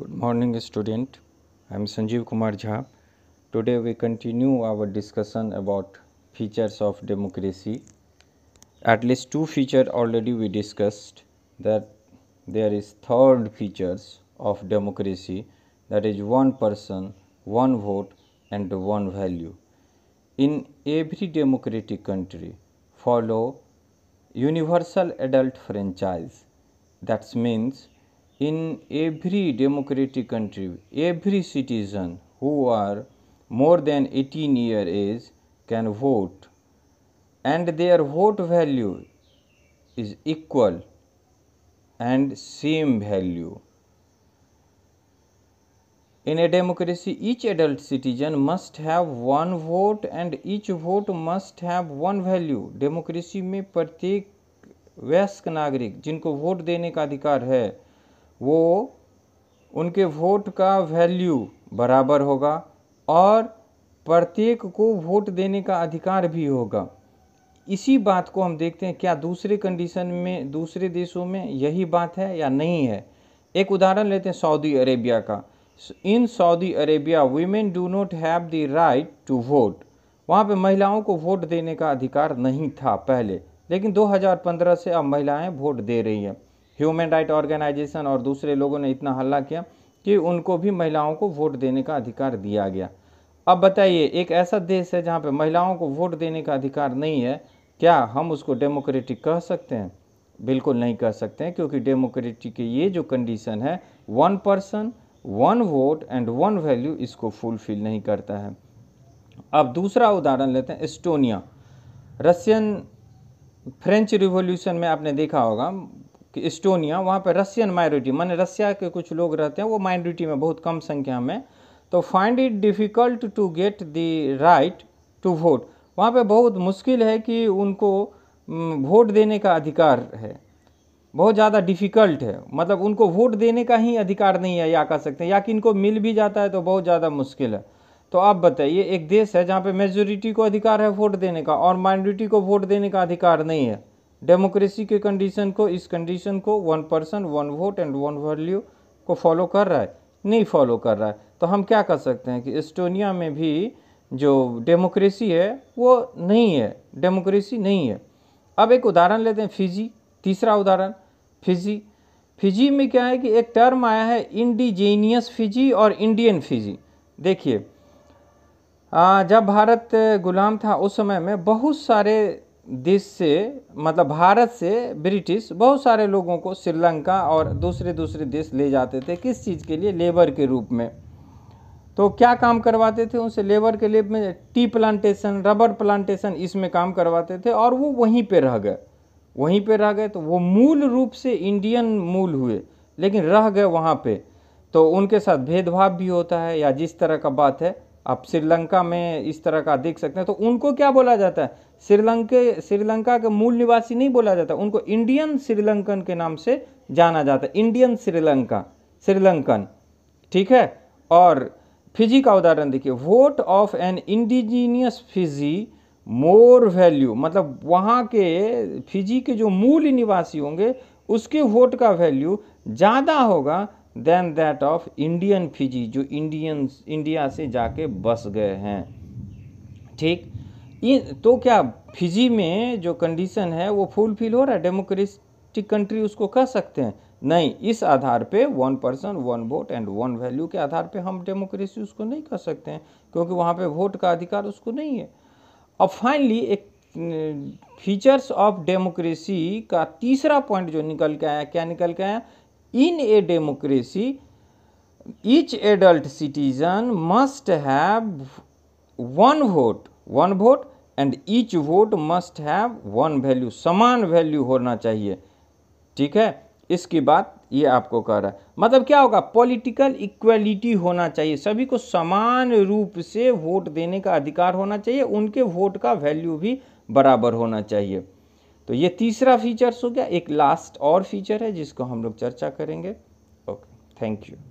Good morning student. I am Sanjeev Kumar Jha. Today we continue our discussion about features of democracy. At least two features already we discussed that there is third features of democracy that is one person, one vote and one value. In every democratic country follow universal adult franchise that means in every democratic country every citizen who are more than 18 year age can vote and their vote value is equal and same value in a democracy each adult citizen must have one vote and each vote must have one value democracy mein pratyek vyask nagrik jinko vote dene ka adhikar hai वो उनके vote का value बराबर होगा और प्रत्येक को vote देने का अधिकार भी होगा इसी बात को हम देखते हैं क्या दूसरे कंडीशन में दूसरे देशों में यही बात है या नहीं है एक उदाहरण लेते हैं सऊदी अरेबिया का in Saudi Arabia women do not have the right to vote वहाँ पे महिलाओं को वोट देने का अधिकार नहीं था पहले लेकिन 2015 से अब महिलाएं वोट दे रही हैं ह्यूमन राइट ऑर्गेनाइजेशन और दूसरे लोगों ने इतना हल्ला किया कि उनको भी महिलाओं को वोट देने का अधिकार दिया गया अब बताइए एक ऐसा देश है जहाँ पर महिलाओं को वोट देने का अधिकार नहीं है क्या हम उसको डेमोक्रेटिक कह सकते हैं बिल्कुल नहीं कह सकते हैं क्योंकि डेमोक्रेटिक के ये जो कंडीशन है one person one vote and one value इसको फुलफिल नहीं करता है अब दूसरा उदाहरण लेते हैं एस्टोनिया रशियन फ्रेंच रिवॉल्यूशन में आपने देखा होगा इस्टोनिया वहाँ पर रशियन माइनॉरिटी माने रसिया के कुछ लोग रहते हैं वो माइनॉरिटी में बहुत कम संख्या में तो find it difficult to get the right to vote वहाँ पे बहुत मुश्किल है कि उनको वोट देने का अधिकार है बहुत ज़्यादा डिफ़िकल्ट है मतलब उनको वोट देने का ही अधिकार नहीं है या कह सकते हैं या कि इनको मिल भी जाता है तो बहुत ज़्यादा मुश्किल है तो आप बताइए एक देश है जहाँ पे मेजोरिटी को अधिकार है वोट देने का और माइनॉरिटी को वोट देने का अधिकार नहीं है डेमोक्रेसी के कंडीशन को इस कंडीशन को one person one vote and one value को फॉलो कर रहा है नहीं फॉलो कर रहा है तो हम क्या कर सकते हैं कि एस्टोनिया में भी जो डेमोक्रेसी है वो नहीं है डेमोक्रेसी नहीं है अब एक उदाहरण लेते हैं फिजी तीसरा उदाहरण फिजी फिजी में क्या है कि एक टर्म आया है इंडिजेनियस फिजी और इंडियन फिजी देखिए जब भारत गुलाम था उस समय में बहुत सारे देश से मतलब भारत से ब्रिटिश बहुत सारे लोगों को श्रीलंका और दूसरे दूसरे देश ले जाते थे किस चीज़ के लिए लेबर के रूप में तो क्या काम करवाते थे उनसे लेबर के लिए में टी प्लांटेशन रबर प्लांटेशन इसमें काम करवाते थे और वो वहीं पे रह गए वहीं पे रह गए तो वो मूल रूप से इंडियन मूल हुए लेकिन रह गए वहाँ पर तो उनके साथ भेदभाव भी होता है या जिस तरह का बात है आप श्रीलंका में इस तरह का देख सकते हैं तो उनको क्या बोला जाता है श्रीलंके श्रीलंका के मूल निवासी नहीं बोला जाता उनको इंडियन श्रीलंकन के नाम से जाना जाता है इंडियन श्रीलंका श्रीलंकन ठीक है और फिजी का उदाहरण देखिए vote of an indigenous Fiji more value मतलब वहाँ के फिजी के जो मूल निवासी होंगे उसके वोट का वैल्यू ज़्यादा होगा then that of Indian Fiji जो इंडियन इंडिया से जाके बस गए हैं ठीक इन तो क्या फिजी में जो कंडीशन है वो फुलफिल हो रहा है डेमोक्रेटिक कंट्री उसको कह सकते हैं नहीं इस आधार पे one person one vote and one value के आधार पे हम डेमोक्रेसी उसको नहीं कह सकते हैं क्योंकि वहाँ पे वोट का अधिकार उसको नहीं है अब फाइनली एक फीचर्स ऑफ डेमोक्रेसी का तीसरा पॉइंट जो निकल के आया क्या निकल के आया in a democracy each adult citizen must have one vote one vote and each vote must have one value समान वैल्यू होना चाहिए ठीक है इसकी बात ये आपको कह रहा है मतलब क्या होगा पॉलिटिकल इक्वलिटी होना चाहिए सभी को समान रूप से वोट देने का अधिकार होना चाहिए उनके वोट का वैल्यू भी बराबर होना चाहिए तो ये तीसरा फीचर्स हो गया एक लास्ट और फीचर है जिसको हम लोग चर्चा करेंगे ओके थैंक यू